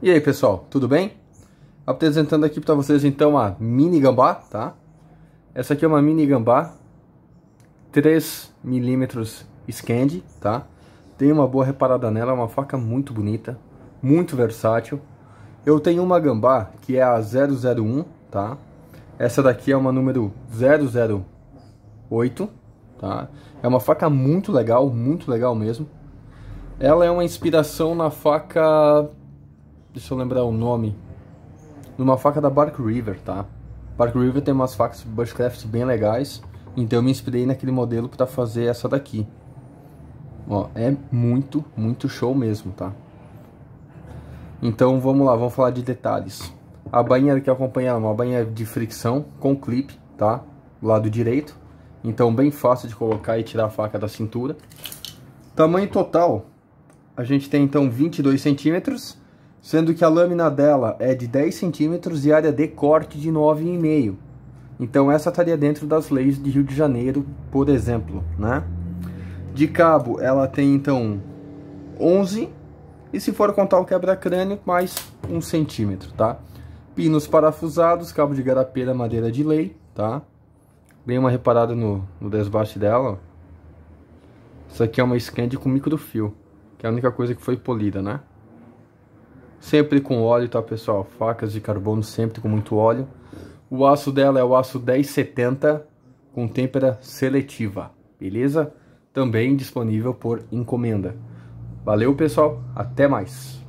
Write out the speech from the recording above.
E aí pessoal, tudo bem? Apresentando aqui para vocês então a mini gambá, tá? Essa aqui é uma mini gambá 3 milímetros Scand, tá? Tem uma boa reparada nela, é uma faca muito bonita, muito versátil. Eu tenho uma gambá que é a 001, tá? Essa daqui é uma número 008, tá? É uma faca muito legal, muito legal mesmo. Ela é uma inspiração na faca Deixa eu lembrar o nome. Numa faca da Bark River, tá? Bark River tem umas facas bushcraft bem legais. Então eu me inspirei naquele modelo para fazer essa daqui. Ó, é muito, muito show mesmo, tá? Então vamos lá, vamos falar de detalhes. A bainha que acompanha ela, é uma bainha de fricção com clipe, tá? Lado direito. Então bem fácil de colocar e tirar a faca da cintura. Tamanho total, a gente tem então 22 centímetros sendo que a lâmina dela é de 10 centímetros e área de corte de 9,5. Então essa estaria dentro das leis de Rio de Janeiro, por exemplo, né? De cabo, ela tem então 11 e se for contar o quebra-crânio, mais 1 centímetro, tá? Pinos parafusados, cabo de garapeira, madeira de lei, tá? Dei uma reparada no, no desbaste dela, ó. Isso aqui é uma Scand com microfio, que é a única coisa que foi polida, né? sempre com óleo, tá pessoal? Facas de carbono sempre com muito óleo. O aço dela é o aço 1070 com têmpera seletiva, beleza? Também disponível por encomenda. Valeu pessoal, até mais!